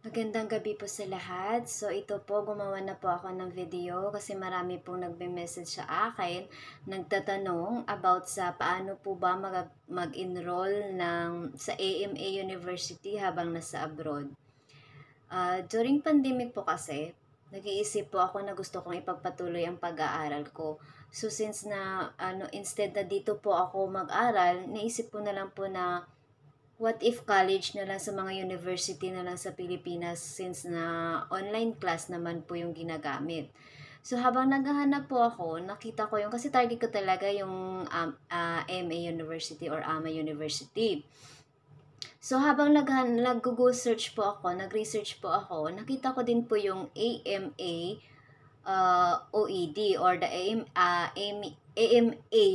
Magandang gabi po sa lahat. So ito po, gumawa na po ako ng video kasi marami pong nagbe-message sa akin nagtatanong about sa paano po ba mag-enroll ng, sa AMA University habang nasa abroad. Uh, during pandemic po kasi, nag-iisip po ako na gusto kong ipagpatuloy ang pag-aaral ko. So since na, ano, instead na dito po ako mag-aral, naisip po na lang po na what if college na lang sa mga university na lang sa Pilipinas since na online class naman po yung ginagamit. So habang naghahanap po ako, nakita ko yung kasi target ko talaga yung um, uh, ah, MA University or AMA University. So habang nag nag-Google search po ako, nag-research po ako, nakita ko din po yung AMA uh, ah, OED or the AM, uh, ah, AMA, AMA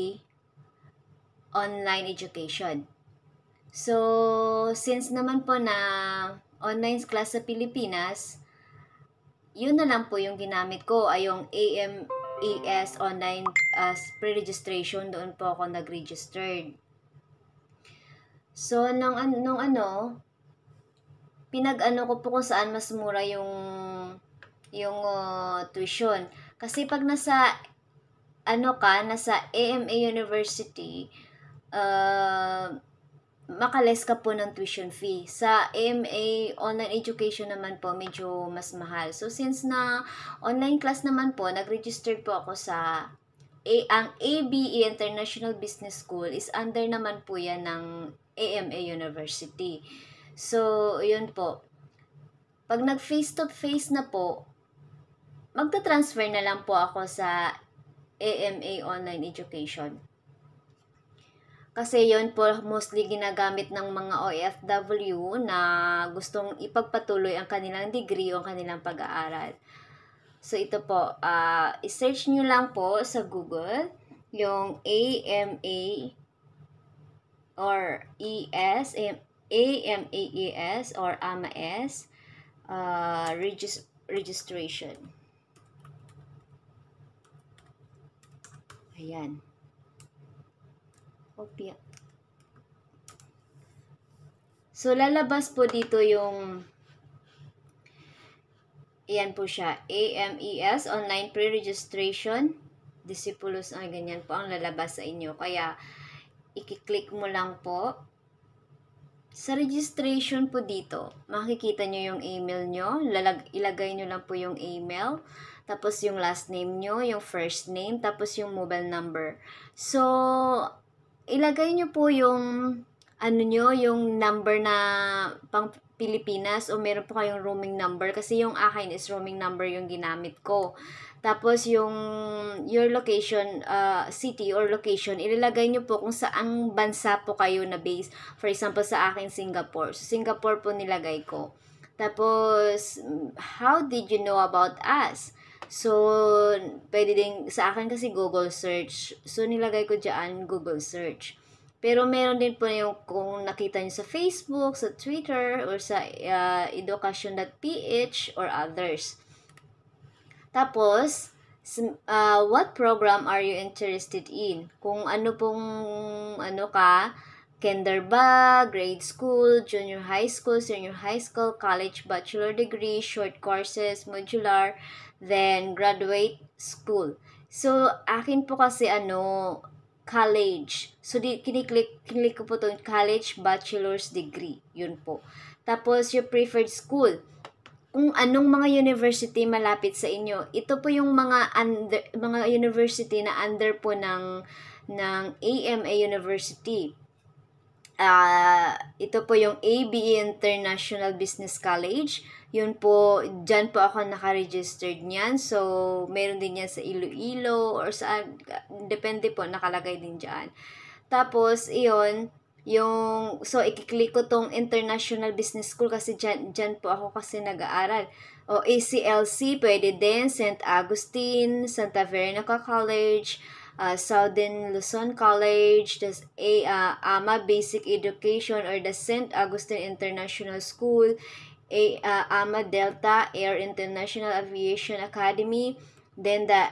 online education. So, since naman po na online class sa Pilipinas, yun na lang po yung ginamit ko ay ah, yung AMAS online uh, pre-registration. Doon po ako nag-registered. So, nung, nung ano, pinag-ano ko po kung saan mas mura yung yung uh, tuition. Kasi pag nasa ano ka, nasa AMA University, uh, makales ka po ng tuition fee. Sa MA online education naman po medyo mas mahal. So since na online class naman po, nag-register po ako sa A, ang ABE International Business School is under naman po yan ng AMA University. So, yun po. Pag nag face-to-face na po, magta-transfer na lang po ako sa AMA Online Education. Kasi yon po mostly ginagamit ng mga OFW na gustong ipagpatuloy ang kanilang degree o ang kanilang pag-aaral. So ito po, uh, i-search nyo lang po sa Google yung AMA or ES, AMAES or AMAS uh, ah, regis- registration. Ayan kopya. So, lalabas po dito yung Ayan po siya. AMES, online pre-registration. Discipulus, ay ganyan po ang lalabas sa inyo. Kaya, i-click mo lang po. Sa registration po dito, makikita nyo yung email nyo. Lalag, ilagay nyo lang po yung email. Tapos yung last name nyo, yung first name, tapos yung mobile number. So, ilagay nyo po yung ano nyo, yung number na pang Pilipinas o meron po kayong roaming number kasi yung akin is roaming number yung ginamit ko. Tapos yung your location, uh, city or location, ilalagay nyo po kung saang bansa po kayo na base. For example, sa akin, Singapore. So, Singapore po nilagay ko. Tapos, mm, how did you know about us? So, pwede din, sa akin kasi Google search. So, nilagay ko dyan Google search. Pero meron din po yung kung nakita nyo sa Facebook, sa Twitter, or sa uh, ah, education.ph or others. Tapos, uh, what program are you interested in? Kung ano pong ano ka, kinder ba, grade school, junior high school, senior high school, college, bachelor degree, short courses, modular, then graduate school. So, akin po kasi ano, college. So, di, kiniklik, kiniklik ko po itong college bachelor's degree. Yun po. Tapos, your preferred school. Kung anong mga university malapit sa inyo, ito po yung mga under, mga university na under po ng ng AMA University. Uh, ito po yung AB International Business College. Yun po, dyan po ako nakaregistered niyan. So, meron din yan sa Iloilo or sa, depende po, nakalagay din dyan. Tapos, iyon, yung, so, ikiklik ko tong International Business School kasi dyan, dyan po ako kasi nag-aaral. O, ACLC, pwede din, St. Augustine, Santa Veronica College, uh, Southern Luzon College, the uh, AMA Basic Education or the St. Augustine International School, A, uh, AMA Delta Air International Aviation Academy, then the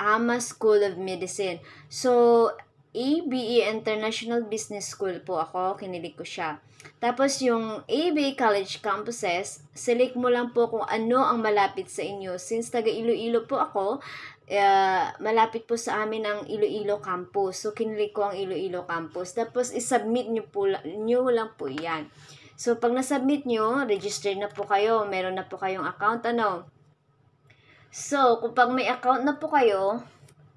AMA School of Medicine. So, ABE International Business School po ako, kinilig ko siya. Tapos yung ABE College campuses, select mo lang po kung ano ang malapit sa inyo. Since taga Iloilo po ako, uh, malapit po sa amin ang Iloilo Campus. So, kinlik ko ang Iloilo Campus. Tapos, isubmit nyo, po, nyo lang po yan. So, pag nasubmit nyo, registered na po kayo. Meron na po kayong account, ano. So, kung pag may account na po kayo,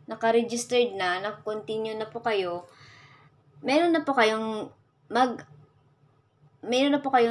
naka-registered na, naka-continue na po kayo, meron na po kayong mag, meron na po kayong